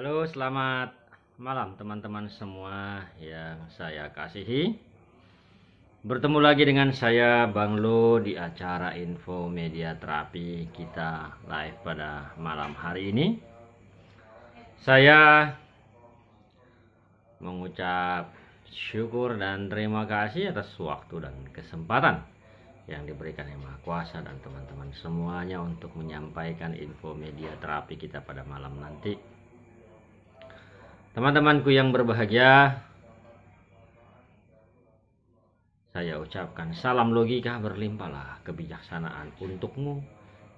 Halo, selamat malam teman-teman semua yang saya kasihi. Bertemu lagi dengan saya Bang Lo di acara Info Media Terapi kita live pada malam hari ini. Saya mengucap syukur dan terima kasih atas waktu dan kesempatan yang diberikan Yang Maha Kuasa dan teman-teman semuanya untuk menyampaikan info media terapi kita pada malam nanti Teman-temanku yang berbahagia, saya ucapkan salam logika berlimpahlah kebijaksanaan untukmu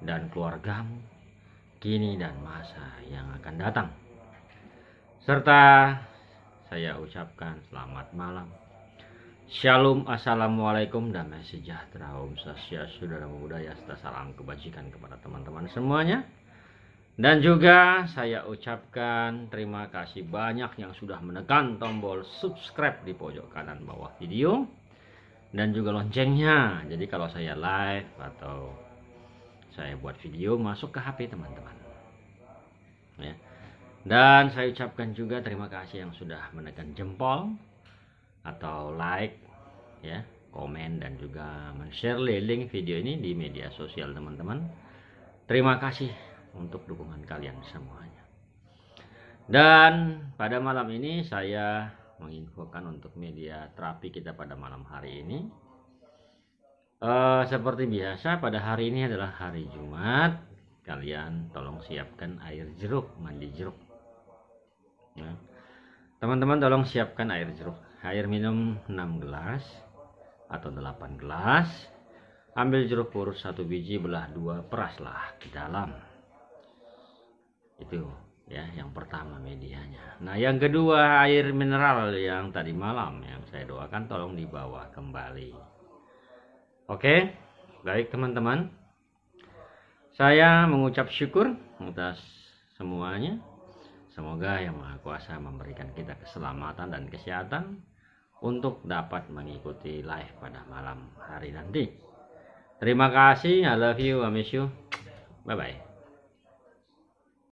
dan keluargamu kini dan masa yang akan datang. Serta saya ucapkan selamat malam. Shalom, Assalamualaikum, damai sejahtera, Om Sasya, Saudara Budaya, serta salam kebajikan kepada teman-teman semuanya. Dan juga saya ucapkan terima kasih banyak yang sudah menekan tombol subscribe di pojok kanan bawah video dan juga loncengnya. Jadi kalau saya live atau saya buat video masuk ke HP teman-teman. Ya. Dan saya ucapkan juga terima kasih yang sudah menekan jempol atau like ya, komen dan juga men-share link video ini di media sosial teman-teman. Terima kasih untuk dukungan kalian semuanya. Dan pada malam ini saya menginfokan untuk media terapi kita pada malam hari ini. E, seperti biasa pada hari ini adalah hari Jumat. Kalian tolong siapkan air jeruk, mandi jeruk. Ya. Teman-teman tolong siapkan air jeruk. Air minum 6 gelas atau 8 gelas. Ambil jeruk purut satu biji belah dua peraslah ke dalam itu ya yang pertama medianya nah yang kedua air mineral yang tadi malam yang saya doakan tolong dibawa kembali oke baik teman-teman saya mengucap syukur atas semuanya semoga yang maha kuasa memberikan kita keselamatan dan kesehatan untuk dapat mengikuti live pada malam hari nanti terima kasih I love you I miss you bye bye